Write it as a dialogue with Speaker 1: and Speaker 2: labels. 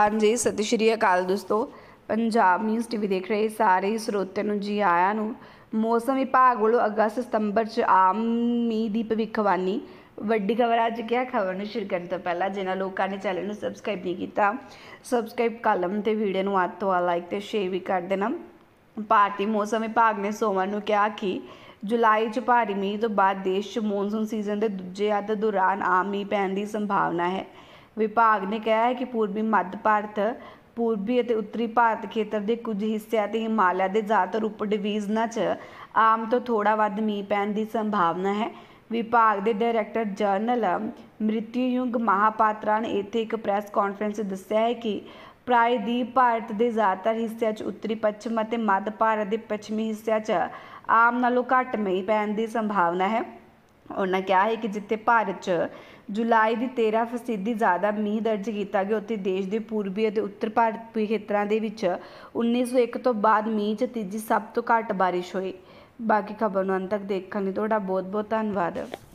Speaker 1: ਹਾਂਜੀ ਸਤਿ ਸ਼੍ਰੀ ਅਕਾਲ ਦੋਸਤੋ ਪੰਜਾਬ ਨਿਊਜ਼ ਟੀਵੀ ਦੇਖ ਰਹੇ ਸਾਰੇ ਸਰੋਤਿਆਂ ਨੂੰ ਜੀ ਆਇਆਂ ਨੂੰ ਮੌਸਮ ਵਿਭਾਗ ਵੱਲੋਂ ਅਗਸਤ ਸਤੰਬਰ 'ਚ ਆਮ ਮੀਂਹ ਦੀ ਭਵਿੱਖਬਾਣੀ ਵੱਡੀ ਖਬਰ ਅੱਜ ਕਿਹਾ ਖਬਰ ਨੂੰ ਸ਼ੁਰੂ ਕਰਨ ਤੋਂ ਪਹਿਲਾਂ ਜਿਨ੍ਹਾਂ ਲੋਕਾਂ ਨੇ ਚੈਨਲ ਨੂੰ ਸਬਸਕ੍ਰਾਈਬ ਨਹੀਂ ਕੀਤਾ ਸਬਸਕ੍ਰਾਈਬ ਕਲਮ ਤੇ ਵੀਡੀਓ ਨੂੰ ਵੱਧ ਤੋਂ ਲਾਈਕ ਤੇ ਸ਼ੇਅਰ ਵੀ ਕਰ ਦੇਣਾ ਭਾਰਤੀ ਮੌਸਮ ਵਿਭਾਗ ਨੇ ਸੋਮਵਾਰ ਨੂੰ ਕਿਹਾ ਕਿ ਜੁਲਾਈ 'ਚ ਭਾਰੀ ਮੀਂਹ ਤੋਂ ਬਾਅਦ ਦੇਸ਼ 'ਚ ਮੌਨਸੂਨ ਸੀਜ਼ਨ ਦੇ ਦੂਜੇ ਅੱਧ ਦੌਰਾਨ ਆਮ ਮੀਂਹ ਪੈਣ ਦੀ ਸੰਭਾਵਨਾ ਹੈ ਵਿਭਾਗ ਨੇ ਕਿਹਾ ਹੈ ਕਿ ਪੂਰਬੀ ਮੱਧ ਭਾਰਤ ਪੂਰਬੀ ਅਤੇ ਉੱਤਰੀ ਭਾਰਤ ਖੇਤਰ ਦੇ ਕੁਝ ਹਿੱਸਿਆਂ ਤੇ ਹਿਮਾਲਿਆ ਦੇ ਜ਼ਿਆਦਾਤਰ ਉਪ ਡਿਵੀਜ਼ਨਾਂ 'ਚ ਆਮ ਤੋਂ ਥੋੜਾ ਵੱਧ ਮੀਂਹ ਪੈਣ ਦੀ ਸੰਭਾਵਨਾ ਹੈ ਵਿਭਾਗ ਦੇ ਡਾਇਰੈਕਟਰ ਜਰਨਲ ਮ੍ਰਿਤਯੂਯੁੰਗ ਮਹਾਪਾਤਰਾ ਨੇ ਇੱਥੇ ਇੱਕ ਪ੍ਰੈਸ ਕਾਨਫਰੰਸ 'ਚ ਦੱਸਿਆ ਹੈ ਕਿ ਪ੍ਰਾਇਦੀਪ ਭਾਰਤ ਦੇ ਜ਼ਿਆਦਾਤਰ ਹਿੱਸਿਆਂ 'ਚ ਉੱਤਰੀ ਪੱਛਮ ਅਤੇ ਮੱਧ ਭਾਰਤ ਦੇ ਪੱਛਮੀ ਹਿੱਸਿਆਂ 'ਚ ਆਮ ਨਾਲੋਂ ਘੱਟ ਮੀਂਹ ਪੈਣ ਦੀ ਸੰਭਾਵਨਾ ਹੈ ਉਹਨਾਂ ਕਿਹਾ ਹੈ ਕਿ ਜਿੱਥੇ ਭਾਰਤ 'ਚ ਜੁਲਾਈ ਦੀ 13 ਫੀਸਦੀ ਜ਼ਿਆਦਾ ਮੀਂਹ ਦਰਜ ਕੀਤਾ ਗਿਆ ਉੱਥੇ ਦੇਸ਼ ਦੇ ਪੂਰਬੀ ਅਤੇ ਉੱਤਰ ਭਾਰਤੀ ਖੇਤਰਾਂ ਦੇ ਵਿੱਚ 1901 ਤੋਂ ਬਾਅਦ ਮੀਂਹ 'ਚ ਤੀਜੀ ਸਭ ਤੋਂ ਘੱਟ ਬਾਰਿਸ਼ ਹੋਈ ਬਾਕੀ ਖਬਰ ਨੂੰ ਅੰਤ ਤੱਕ ਦੇਖਣ ਲਈ ਤੁਹਾਡਾ ਬਹੁਤ ਬਹੁਤ ਧੰਨਵਾਦ